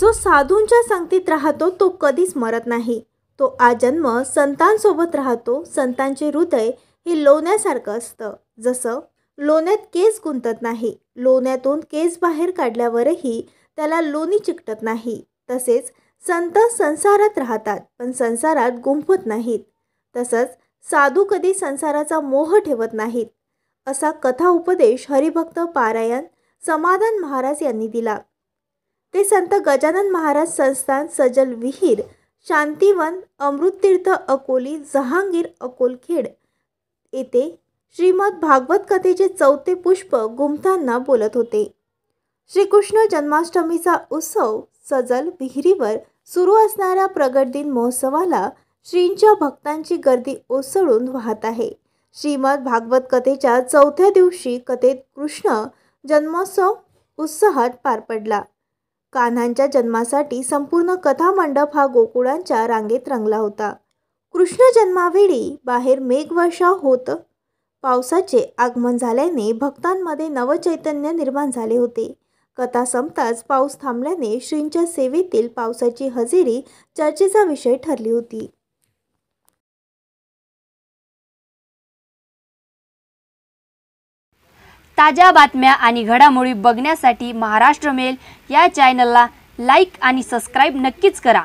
जो साधूंच्या संगतीत राहतो तो कधीच मरत नाही तो आजन्म संतांसोबत राहतो संतांचे हृदय हे लोण्यासारखं असतं जसं लोण्यात केस गुंतत नाही लोण्यातून केस बाहेर काढल्यावरही त्याला लोणी चिकटत नाही तसेच संत संसारात राहतात पण संसारात गुंफत नाहीत तसंच साधू कधी संसाराचा मोह ठेवत नाहीत असा कथा उपदेश हरिभक्त पारायण समाधान महाराज यांनी दिला ते संत गजानन महाराज संस्थान सजल विहीर शांतिवन अमृततीर्थ अकोली जहांगीर अकोलखेड येथे श्रीमद भागवत कथेचे चौथे पुष्प गुमताना बोलत होते श्रीकृष्ण जन्माष्टमीचा उत्सव सजल विहिरीवर सुरू असणाऱ्या प्रगट दिन महोत्सवाला श्रींच्या भक्तांची गर्दी ओसळून वाहत आहे श्रीमद भागवत कथेच्या चौथ्या दिवशी कथेत कृष्ण जन्मोत्सव उत्साहात पार पडला कान्हांच्या जन्मासाठी संपूर्ण कथामंडप हा गोकुळांच्या रांगेत रंगला होता कृष्ण जन्मावेळी बाहेर मेघवर्षा होत पावसाचे आगमन झाल्याने भक्तांमध्ये नवचैतन्य निर्माण झाले होते कथा संपताच पाऊस थांबल्याने श्रींच्या सेवेतील पावसाची हजेरी चर्चेचा विषय ठरली होती ताज्या बातम्या आणि घडामोडी बघण्यासाठी महाराष्ट्र मेल या चॅनलला लाईक आणि सबस्क्राईब नक्कीच करा